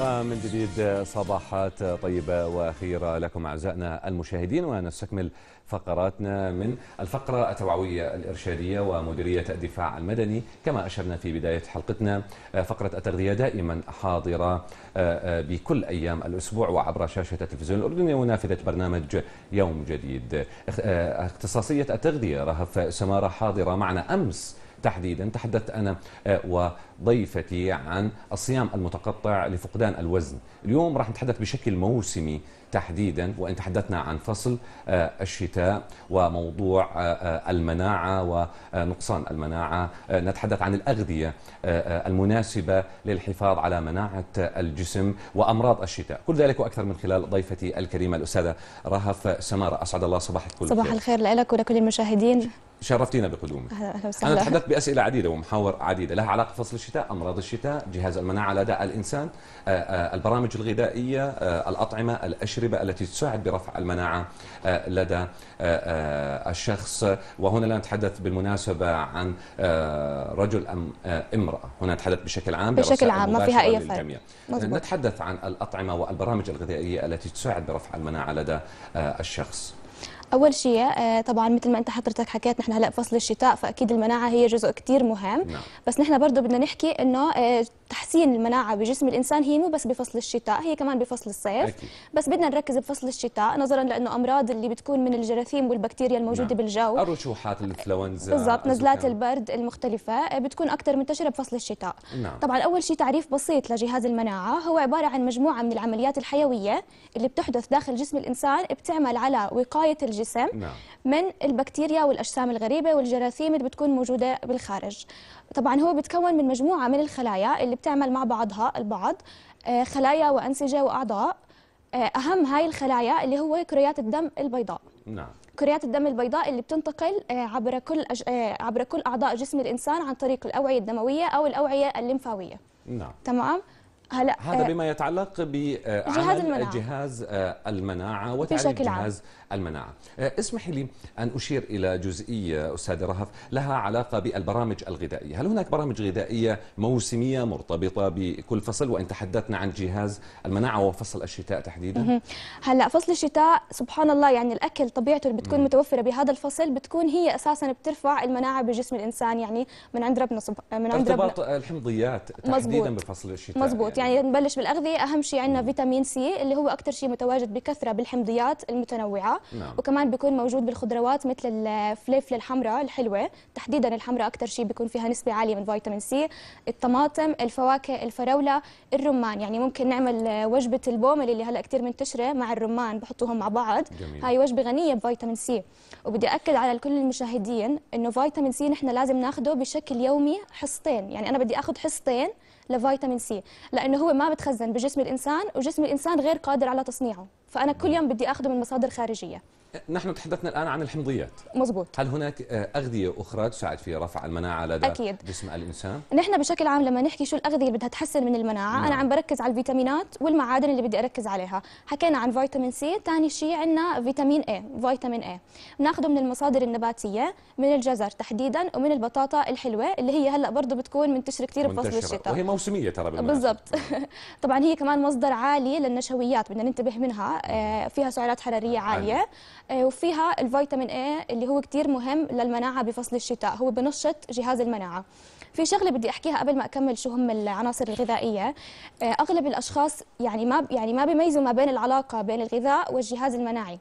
ومن جديد صباحات طيبة وأخيرة لكم أعزائنا المشاهدين ونستكمل فقراتنا من الفقرة التوعوية الإرشادية ومديرية الدفاع المدني كما أشرنا في بداية حلقتنا فقرة التغذية دائما حاضرة آه، آه، بكل أيام الأسبوع وعبر شاشة التلفزيون الأردني ونافذة برنامج يوم جديد آه، اختصاصية التغذية رهف سمارة حاضرة معنا أمس تحديدا تحدثت أنا آه، وضيفتي عن الصيام المتقطع لفقدان الوزن اليوم راح نتحدث بشكل موسمي تحديدا وان تحدثنا عن فصل آه، الشتاء وموضوع آه، آه، المناعه ونقصان المناعه نتحدث عن الاغذيه المناسبه للحفاظ على مناعه الجسم وامراض الشتاء كل ذلك واكثر من خلال ضيفتي الكريمه الاستاذه رهف سماره اسعد الله صباحك كل صباح الخير لك ولكل المشاهدين شرفتينا بقدومك اهلا وسهلا انا تحدثت باسئله عديده ومحاور عديده لها علاقه بفصل الشتاء، امراض الشتاء، جهاز المناعه لدى الانسان، البرامج الغذائيه، الاطعمه، الاشربه التجربة التي تساعد برفع المناعة آه، لدى آه، آه، الشخص وهنا لا نتحدث بالمناسبة عن رجل أم امرأة هنا نتحدث بشكل عام بشكل عام ما فيها أي فرق نتحدث عن الأطعمة والبرامج الغذائية التي تساعد برفع المناعة لدى الشخص اول شيء طبعا مثل ما انت حضرتك حكيت نحن هلا فصل الشتاء فاكيد المناعه هي جزء كثير مهم نعم. بس نحن برضه بدنا نحكي انه تحسين المناعه بجسم الانسان هي مو بس بفصل الشتاء هي كمان بفصل الصيف أكيد. بس بدنا نركز بفصل الشتاء نظرا لانه امراض اللي بتكون من الجراثيم والبكتيريا الموجوده نعم. بالجو الرشوحات الانفلونزا بالضبط نزلات البرد المختلفه آه، بتكون اكثر منتشره بفصل الشتاء نعم. طبعا اول شيء تعريف بسيط لجهاز المناعه هو عباره عن مجموعه من العمليات الحيويه اللي بتحدث داخل جسم الانسان بتعمل على وقايه الجسم نعم. من البكتيريا والاجسام الغريبه والجراثيم اللي بتكون موجوده بالخارج طبعا هو بيتكون من مجموعه من الخلايا اللي بتعمل مع بعضها البعض آه، خلايا وانسجه واعضاء آه، اهم هاي الخلايا اللي هو كريات الدم البيضاء نعم كريات الدم البيضاء اللي بتنتقل آه، عبر كل أج... عبر كل اعضاء جسم الانسان عن طريق الاوعيه الدمويه او الاوعيه الليمفاويه نعم تمام هلا هذا آه، بما يتعلق بعمل آه، آه، جهاز المناعه وتعريف جهاز عام. المناعه اسمحي لي ان اشير الى جزئيه استاذ رهف لها علاقه بالبرامج الغذائيه هل هناك برامج غذائيه موسميه مرتبطه بكل فصل وان تحدثنا عن جهاز المناعه وفصل الشتاء تحديدا هلا فصل الشتاء سبحان الله يعني الاكل طبيعته اللي بتكون متوفره بهذا الفصل بتكون هي اساسا بترفع المناعه بجسم الانسان يعني من عند ربنا من عند ربنا الحمضيات تحديدا مزبوط. بفصل الشتاء مزبوط يعني يعني نبلش بالاغذيه اهم شيء عندنا فيتامين سي اللي هو اكثر شيء متواجد بكثره بالحمضيات المتنوعه نعم. وكمان بيكون موجود بالخضروات مثل الفليفله الحمراء الحلوه تحديدا الحمراء اكثر شيء بيكون فيها نسبه عاليه من فيتامين سي الطماطم الفواكه الفراوله الرمان يعني ممكن نعمل وجبه البومل اللي هلا كثير منتشره مع الرمان بحطوهم مع بعض جميل. هاي وجبه غنيه بفيتامين سي وبدي اكد على كل المشاهدين انه فيتامين سي نحن لازم ناخده بشكل يومي حصتين يعني انا بدي اخذ حصتين لفيتامين سي لا لانه هو ما بتخزن بجسم الانسان وجسم الانسان غير قادر على تصنيعه فانا كل يوم بدي اخذه من مصادر خارجيه نحن تحدثنا الآن عن الحمضيات مزبوط هل هناك آه، أغذية أخرى تساعد في رفع المناعة لدى أكيد. جسم الإنسان؟ نحن بشكل عام لما نحكي شو الأغذية اللي بدها تحسن من المناعة نعم. أنا عم بركز على الفيتامينات والمعادن اللي بدي أركز عليها حكينا عن فيتامين سي ثاني شيء عندنا فيتامين اي فيتامين اي بناخده من المصادر النباتية من الجزر تحديدا ومن البطاطا الحلوة اللي هي هلأ برضه بتكون منتشرة كثير بفصل الشتاء وهي موسمية ترى بالضبط نعم. طبعا هي كمان مصدر عالي للنشويات بدنا ننتبه منها آه، فيها سعرات حرارية عالية آه، وفيها الفيتامين A اللي هو كتير مهم للمناعة بفصل الشتاء هو بنشط جهاز المناعة في شغله بدي احكيها قبل ما اكمل شو هم العناصر الغذائيه آه، اغلب الاشخاص يعني ما يعني ما بيميزوا ما بين العلاقه بين الغذاء والجهاز المناعي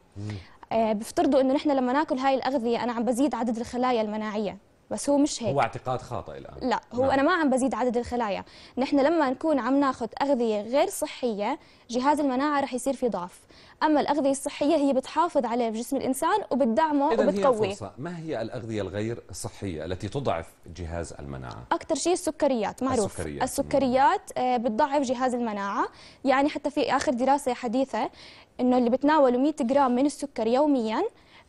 آه، بيفترضوا انه نحن لما ناكل هاي الاغذيه انا عم بزيد عدد الخلايا المناعيه بس هو مش هيك هو اعتقاد خاطئ الان لا هو نعم. انا ما عم بزيد عدد الخلايا نحن لما نكون عم ناخذ اغذيه غير صحيه جهاز المناعه رح يصير في ضعف اما الاغذيه الصحيه هي بتحافظ عليه في جسم الانسان وبتدعمه وبتقويه هي الفرصة. ما هي الاغذيه الغير صحيه التي تضعف جهاز المناعه اكثر شيء السكريات معروف السكريات, نعم. السكريات آه، بتضعف جهاز المناعه يعني حتى في اخر دراسه حديثه انه اللي بتناولوا 100 جرام من السكر يوميا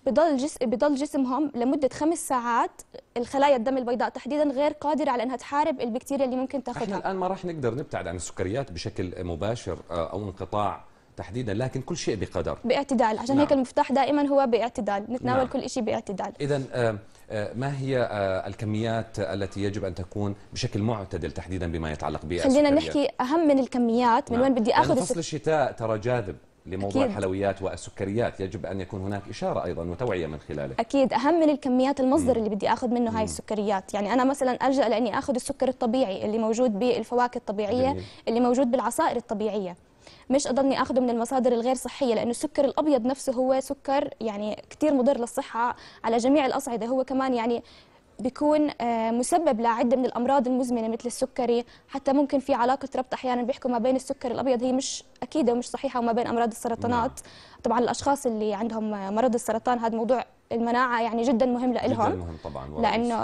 بضل جسم بضل جسمهم لمده خمس ساعات الخلايا الدم البيضاء تحديدا غير قادره على انها تحارب البكتيريا اللي ممكن تاخذها احنا الان ما راح نقدر نبتعد عن السكريات بشكل مباشر آه، او انقطاع تحديدا لكن كل شيء بقدر باعتدال عشان نعم. هيك المفتاح دائما هو باعتدال نتناول نعم. كل شيء باعتدال اذا آه، ما هي آه، الكميات التي يجب ان تكون بشكل معتدل تحديدا بما يتعلق بالسكريات خلينا نحكي اهم من الكميات من نعم. وين بدي اخذ يعني فصل الشتاء ترى جاذب لموضوع أكيد. الحلويات والسكريات يجب أن يكون هناك إشارة أيضا وتوعية من خلاله أكيد أهم من الكميات المصدر مم. اللي بدي أخذ منه مم. هاي السكريات يعني أنا مثلا ألجأ لأني أخذ السكر الطبيعي اللي موجود بالفواكه الطبيعية جميل. اللي موجود بالعصائر الطبيعية مش اضلني اخذه من المصادر الغير صحيه لانه السكر الابيض نفسه هو سكر يعني كثير مضر للصحه على جميع الاصعده هو كمان يعني بيكون آه، مسبب لعده من الامراض المزمنه مثل السكري حتى ممكن في علاقه ربط احيانا بيحكوا ما بين السكري الابيض هي مش اكيده ومش صحيحه وما بين امراض السرطانات نعم. طبعا الاشخاص اللي عندهم مرض السرطان هذا موضوع المناعه يعني جدا مهم لهم مهم طبعا لانه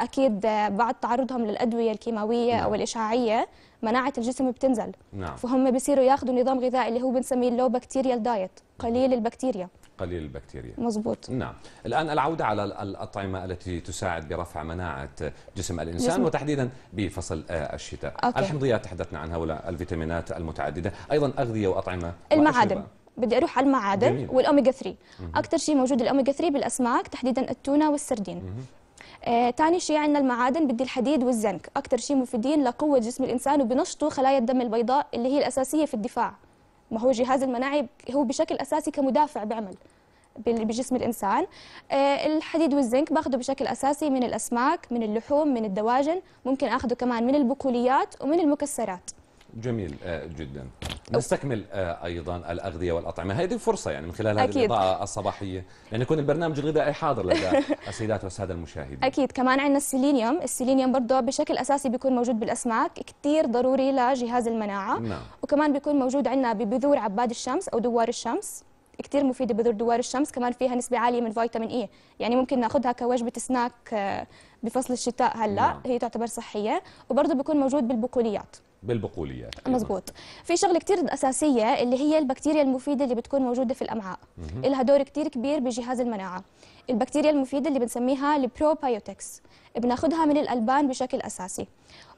اكيد بعد تعرضهم للادويه الكيماويه نعم. او الاشعاعيه مناعه الجسم بتنزل نعم. فهم بيصيروا ياخذوا نظام غذائي اللي هو بنسميه اللو بكتيريال دايت قليل نعم. البكتيريا قليل البكتيريا مظبوط نعم الآن العودة على الأطعمة التي تساعد برفع مناعة جسم الإنسان جسم. وتحديدا بفصل آه، الشتاء أوكي. الحمضيات تحدثنا عنها ولا الفيتامينات المتعددة أيضا أغذية وأطعمة المعادن وأشربة. بدي اروح على المعادن والاوميجا 3 اكثر شيء موجود الاوميجا 3 بالاسماك تحديدا التونه والسردين ثاني آه، شيء عندنا المعادن بدي الحديد والزنك اكثر شيء مفيدين لقوه جسم الانسان وبنشطوا خلايا الدم البيضاء اللي هي الاساسيه في الدفاع ما هو الجهاز المناعي هو بشكل اساسي كمدافع بيعمل بجسم الانسان آه، الحديد والزنك باخده بشكل اساسي من الاسماك من اللحوم من الدواجن ممكن اخده كمان من البقوليات ومن المكسرات جميل آه، جدا نستكمل آه، ايضا الاغذيه والاطعمه هذه فرصه يعني من خلال هذه الاضاءه الصباحيه لان يكون البرنامج الغذائي حاضر لدى السيدات والساده المشاهدين اكيد كمان عندنا السيلينيوم السيلينيوم برضه بشكل اساسي بيكون موجود بالاسماك كثير ضروري لجهاز المناعه نعم. وكمان بيكون موجود عندنا ببذور عباد الشمس او دوار الشمس كثير مفيده بذور دوار الشمس كمان فيها نسبه عاليه من فيتامين اي يعني ممكن ناخذها كوجبه سناك آه، بفصل الشتاء هلا نعم. هي تعتبر صحيه وبرضه بيكون موجود بالبقوليات بالبقوليات مزبوط في شغله كتير اساسيه اللي هي البكتيريا المفيده اللي بتكون موجوده في الامعاء لها دور كتير كبير بجهاز المناعه البكتيريا المفيده اللي بنسميها البروبايوتكس بناخدها من الالبان بشكل اساسي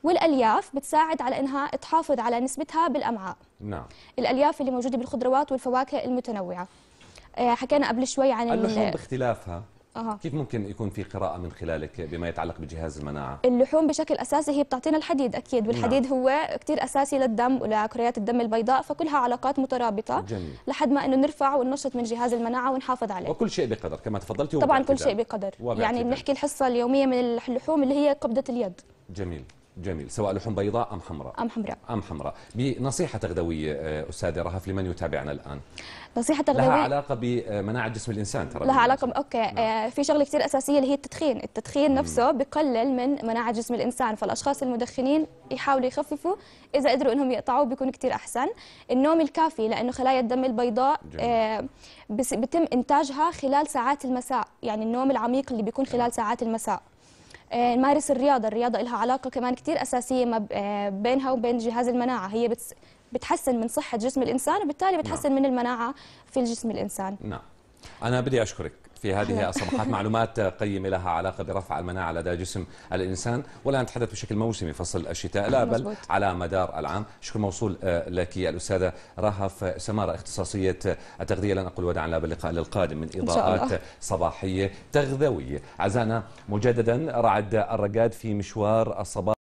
والالياف بتساعد على انها تحافظ على نسبتها بالامعاء نعم الالياف اللي موجوده بالخضروات والفواكه المتنوعه آه، حكينا قبل شوي عن اللحوم باختلافها أه. كيف ممكن يكون في قراءة من خلالك بما يتعلق بجهاز المناعة؟ اللحوم بشكل أساسي هي بتعطينا الحديد أكيد والحديد نعم. هو كتير أساسي للدم ولكريات الدم البيضاء فكلها علاقات مترابطة جميل. لحد ما أنه نرفع وننشط من جهاز المناعة ونحافظ عليه وكل شيء بقدر كما تفضلتي طبعا كل شيء بقدر يعني بنحكي الحصة اليومية من اللحوم اللي هي قبضة اليد جميل جميل سواء لحوم بيضاء أم حمراء أم حمراء أم حمراء بنصيحة تغذوية آه، أستاذة رهف لمن يتابعنا الآن نصيحة تغذوية لها علاقة بمناعة جسم الإنسان ترى لها علاقة أوكي نعم. آه، في شغلة كثير أساسية اللي هي التدخين التدخين نفسه بقلل من مناعة جسم الإنسان فالأشخاص المدخنين يحاولوا يخففوا إذا قدروا إنهم يقطعوه بيكون كثير أحسن النوم الكافي لأنه خلايا الدم البيضاء جميل. آه، بتم إنتاجها خلال ساعات المساء يعني النوم العميق اللي بيكون خلال نعم. ساعات المساء آه، نمارس الرياضه الرياضه لها علاقه كمان كثير اساسيه ما آه، بينها وبين جهاز المناعه هي بتس بتحسن من صحه جسم الانسان وبالتالي بتحسن نعم. من المناعه في الجسم الانسان نعم انا بدي اشكرك في هذه الصفحات معلومات قيمة لها علاقة برفع المناعة لدى جسم الإنسان ولا نتحدث بشكل موسمي فصل الشتاء لا بل على مدار العام شكرا موصول آه، لك الأستاذة رهف سمارة اختصاصية التغذية آه، لن أقول وداعا لا باللقاء القادم من إضاءات صباحية تغذوية عزانا مجددا رعد الرقاد في مشوار الصباح